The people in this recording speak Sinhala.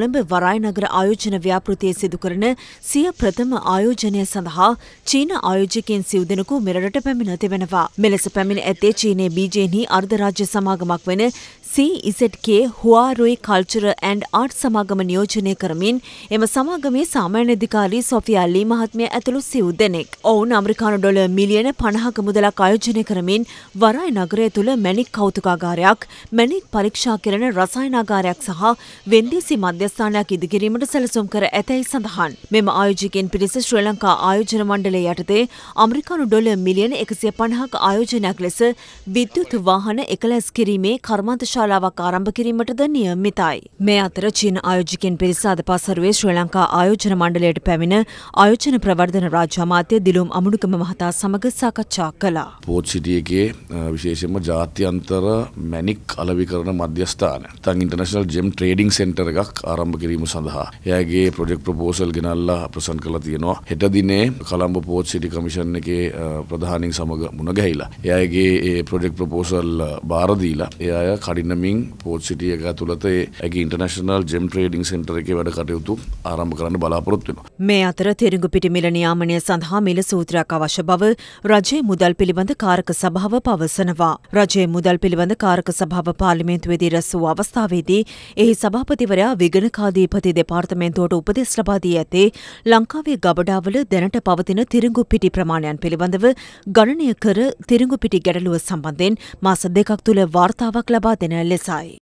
කොළඹ වරායනගර ආයෝජන ව්‍යාපෘතිය සිදුකරන සිය ප්‍රථම ආයෝජනය සඳහා චීන ආයෝජකයන් සිව්දෙනකු මෙරට පැමිණ තිබෙනවා. මෙලෙස පැමිණ ඇත්තේ චීනය බීජයෙහි අර්ධරාජ්‍ය සමාගමක් වන CZK Huarui culture and art සමාගම නියෝජනය කරමින් එම සමාගමේ සාමාන්‍යධිකාරී සොෆියල්ලි මහත්මය ඇතුළු සිව් දෙනෙක්. ඔවුන් අමරිකානු ඩොල මිලියන පණහක මුදලක් අයෝජනය කරමින් වරායි නගරය තුළ මැනික් කෞතුකාගාරයක් මැනික් පරීක්ෂා කරන රසායනාගාරයක් සහ වෙන්දේසි මධ්‍යස්ථානයක් ඉදිකිරීමට සැලසුම් කර ඇතැයි සඳහන්. මෙම ආයෝජකෙන් පිරිස ශ්‍රී ලංකා ආයෝජන මණ්ඩලය යටතේ අමරිකානු ඩොල මිලියන එකසිය පණහක ආයෝජනයක් ලෙස විද්‍යුත් වාහන එකලැස් කිරීමේ කර්මාන්තශා පාඨශාලාවක් ආරම්භ කිරීමටද නියමිතයි. මේ අතර චීන ආයෝජකයන් පිරිස අද පසරුවේ ශ්‍රී ලංකා ආයෝජන මණ්ඩලයට පැමිණ ආයෝජන ප්‍රවර්ධන රාජ්‍ය අමාත්‍ය දිලුම් අමුණුගම මහතා සමග සාකච්ඡා කළා. පෝත් සිටියේගේ විශේෂයෙන්ම ජාත්‍යන්තර මැණික් අලෙවි කරන මධ්‍යස්ථාන නැත්නම් ඉන්ටර්නැෂනල් ජෙම් ට්‍රේඩින් සෙන්ටර් එකක් ආරම්භ කිරීම සඳහා එයාගේ ප්‍රොජෙක්ට් ප්‍රොපෝසල් ගෙනල්ලා ප්‍රසන් කළා තියෙනවා. හෙට දිනේ කොළඹ පෝත් සිටි කමිෂන් එකේ ප්‍රධානීන් සමග මුණ ගැහිලා එයාගේ ඒ ප්‍රොජෙක්ට් ප්‍රොපෝසල් බාරදීලා එයාය කඩින්න පෙන්නමින් පෝට් සිටිය එක තුළත ඇගේ ඉන්ටර්නශනල් ජෙම් ට්‍රේඩිං සෙන්ටර එක වැඩ කටයුතු ආරම්භ කරන්න බලාපොරොත්තු වෙනවා. මේ අතර තෙරඟු පිටිමිල නියාමනය සඳහා මිල සූත්‍රයක් අවශ්‍ය බව රජයේ මුදල් පිළිබඳ කාරක සභාව පවසනවා. රජයේ මුදල් පිළිබඳ කාරක සභාව පාර්ලිමේන්තුවේදී රැස් වූ අවස්ථාවේදී එහි සභාපතිවරයා විගණකාධීපති දෙපාර්තමේන්තුවට උපදෙස් ලබා දී ඇතේ ලංකාවේ ගබඩාවල දැනට පවතින තිරිඟු පිටි ප්‍රමාණයන් පිළිබඳව ගණනය කර තිරිඟු පිටි ගැටලුව සම්බන්ධයෙන් මාස දෙකක් තුළ වාර්තාවක් ලබා දෙන लिसाई